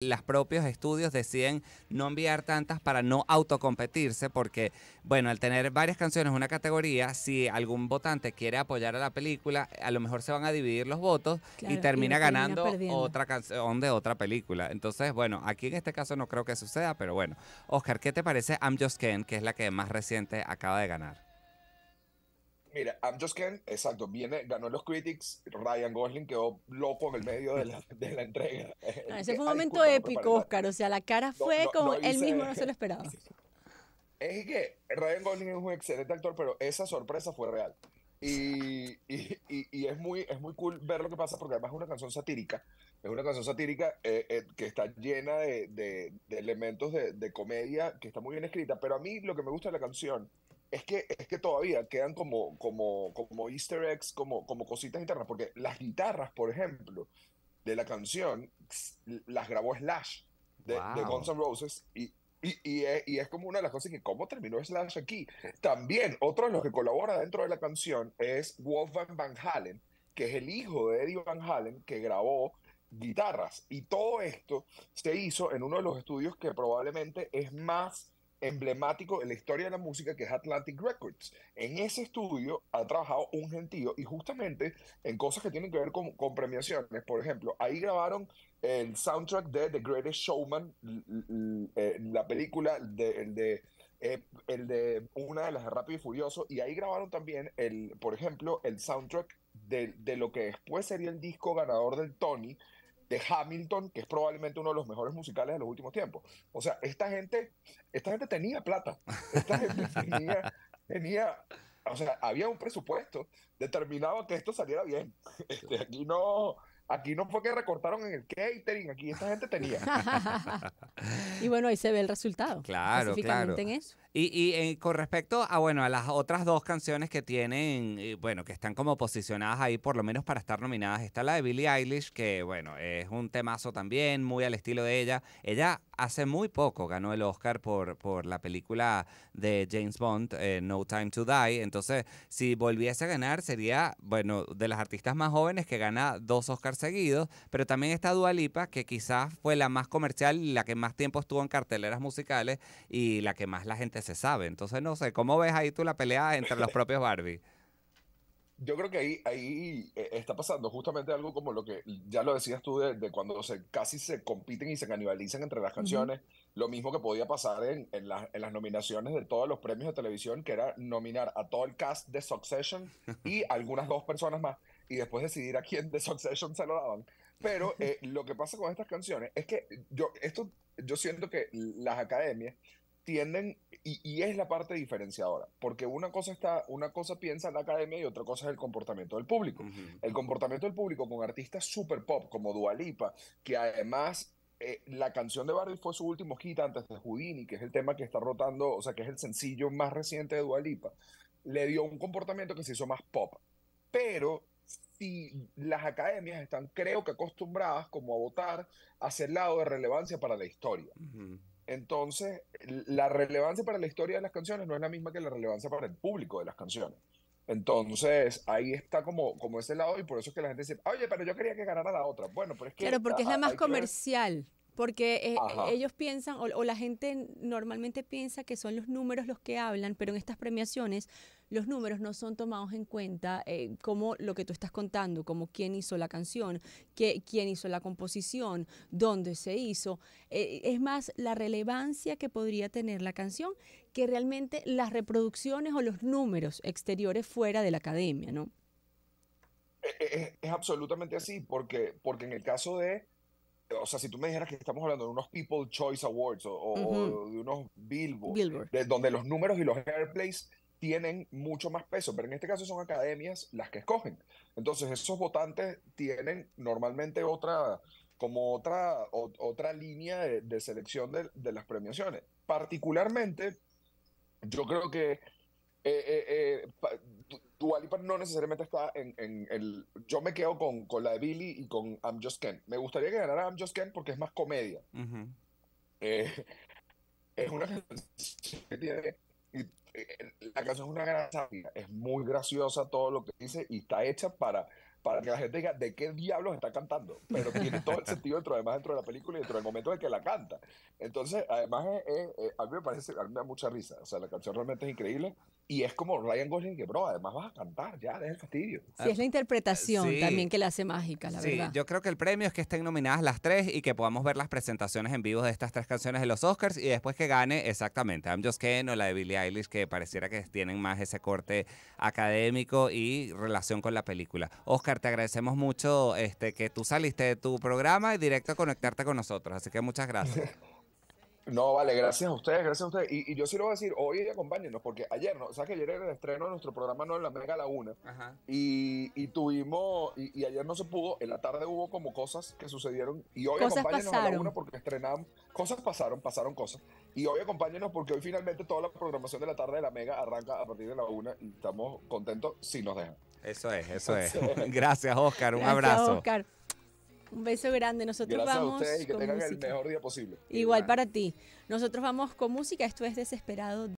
los propios estudios deciden no enviar tantas para no autocompetirse, porque, bueno, al tener varias canciones en una categoría, si algún votante quiere apoyar a la película, a lo mejor se van a dividir los votos y termina ganando otra canción de otra película. Entonces, bueno, aquí en este caso no creo que suceda, pero bueno. Oscar, ¿qué te parece I'm Just Ken, que es la que más reciente acaba de ganar? Mira, I'm Just Ken, exacto, viene, ganó los Critics, Ryan Gosling quedó loco en el medio de la, entrega. ese fue un momento épico, Oscar, o sea, la cara fue como él mismo no se lo esperaba. Es que Ryan Gosling es un excelente actor, pero esa sorpresa fue real. Y, es, muy, es muy cool ver lo que pasa porque además es una canción satírica. Es una canción satírica eh, eh, que está llena de, elementos de, de, comedia, que está muy bien escrita. Pero a mí lo que me gusta de la canción es que, es que todavía quedan como, como, como easter eggs, como, como cositas internas, porque las guitarras, por ejemplo, de la canción, las grabó Slash de, Guns N' Roses y, y, y, es, y, es, como una de las cosas que, ¿cómo terminó Slash aquí? También, otro de los que colabora dentro de la canción es Wolfgang Van Halen, que es el hijo de Eddie Van Halen, que grabó guitarras. Y todo esto se hizo en uno de los estudios que probablemente es más emblemático en la historia de la música que es Atlantic Records. En ese estudio ha trabajado un gentío y justamente en cosas que tienen que ver con, premiaciones. Por ejemplo, ahí grabaron el soundtrack de The Greatest Showman, eh, la película de, eh, el de, una de las de Rápido y Furioso, y ahí grabaron también, el, por ejemplo, el soundtrack de, de lo que después sería el disco ganador del Tony, de Hamilton, que es probablemente uno de los mejores musicales de los últimos tiempos. O sea, esta gente, esta gente tenía plata. Esta gente tenía, o sea, había un presupuesto determinado que esto saliera bien. Este, aquí no, Aquí no fue que recortaron en el catering, aquí esta gente tenía. y bueno, ahí se ve el resultado. Claro, claro. En eso. Y, eh, con respecto a, bueno, a las otras dos canciones que tienen, eh, bueno, que están como posicionadas ahí por lo menos para estar nominadas, está la de Billie Eilish, que bueno, es un temazo también, muy al estilo de ella. Ella hace muy poco ganó el Oscar por, por la película de James Bond, eh, No Time to Die. Entonces, si volviese a ganar, sería, bueno, de las artistas más jóvenes que gana dos Oscars seguidos, pero también está Dua Lipa, que quizás fue la más comercial, la que más tiempo estuvo en carteleras musicales y la que más la gente se sabe. Entonces, no sé, ¿cómo ves ahí tú la pelea entre los propios Barbie? Yo creo que ahí, ahí eh, está pasando justamente algo como lo que ya lo decías tú de, cuando se, casi se compiten y se canibalizan entre las canciones, lo mismo que podía pasar en, las nominaciones de todos los premios de televisión, que era nominar a todo el cast de Succession y algunas dos personas más, y después decidir a quién de Succession se lo daban. Pero eh, lo que pasa con estas canciones es que yo, esto, yo siento que las academias tienden, y, es la parte diferenciadora, porque una cosa, está, una cosa piensa la academia y otra cosa es el comportamiento del público. El comportamiento del público con artistas super pop como Dualipa, que además eh, la canción de barry fue su último hit antes de Houdini, que es el tema que está rotando, o sea, que es el sencillo más reciente de Dualipa, le dio un comportamiento que se hizo más pop. Pero si las academias están, creo que acostumbradas como a votar hacia el lado de relevancia para la historia. Entonces, la relevancia para la historia de las canciones no es la misma que la relevancia para el público de las canciones. Entonces, ahí está como, como ese lado y por eso es que la gente dice, oye, pero yo quería que ganara la otra. Bueno, pero es que... Claro, porque es la más comercial porque eh, eh, ellos piensan, o, la gente normalmente piensa que son los números los que hablan, pero en estas premiaciones los números no son tomados en cuenta eh, como lo que tú estás contando, como quién hizo la canción, quién hizo la composición, dónde se hizo. es más, la relevancia que podría tener la canción que realmente las reproducciones o los números exteriores fuera de la academia, ¿no? Es, e, e, es absolutamente así, porque, porque en el caso de o sea, si tú me dijeras que estamos hablando de unos People Choice Awards o, de unos Billboard, donde los números y los airplays tienen mucho más peso, pero en este caso son academias las que escogen. Entonces, esos votantes tienen normalmente otra, como otra, otra línea de, selección de, de las premiaciones. Particularmente, yo creo que eh, eh, eh no necesariamente está en, el... Yo me quedo con, con, la de Billy y con I'm Just Ken. Me gustaría que ganara I'm Just Ken porque es más comedia. Eh, es una canción eh, La canción es una gran es muy graciosa todo lo que dice y está hecha para, para que la gente diga de qué diablos está cantando, pero tiene todo el sentido dentro, dentro de la película y dentro del momento en que la canta. Entonces, además, a mí me parece, a da mucha risa, o sea, la canción realmente es increíble y es como Ryan Gosling que, bro, además vas a cantar, ya, deja el fastidio. Sí, es la interpretación ah, también que le hace mágica, la sí, Yo creo que el premio es que estén nominadas las tres y que podamos ver las presentaciones en vivo de estas tres canciones de los Oscars y después que gane exactamente I'm Just Ken o la de Billie Eilish, que pareciera que tienen más ese corte académico y relación con la película. Oscar, te agradecemos mucho este, que tú saliste de tu programa y directo a conectarte con nosotros, así que muchas gracias. No, vale, gracias a ustedes, gracias a ustedes. Y, yo sí lo voy a decir, hoy acompáñenos, porque ayer, ¿no? que ayer era el estreno de nuestro programa No en la Mega a la Una. Ajá. Y, tuvimos, y, ayer no se pudo, en la tarde hubo como cosas que sucedieron. Y hoy acompáñenos a la Una porque estrenamos. Cosas pasaron, pasaron cosas. Y hoy acompáñenos porque hoy finalmente toda la programación de la tarde de la Mega arranca a partir de la Una y estamos contentos si nos dejan. Eso es, eso es. Gracias, Oscar. Un abrazo. Un beso grande. Nosotros vamos. que tengan el mejor día posible. Igual para ti. Nosotros vamos con música. Esto es Desesperado.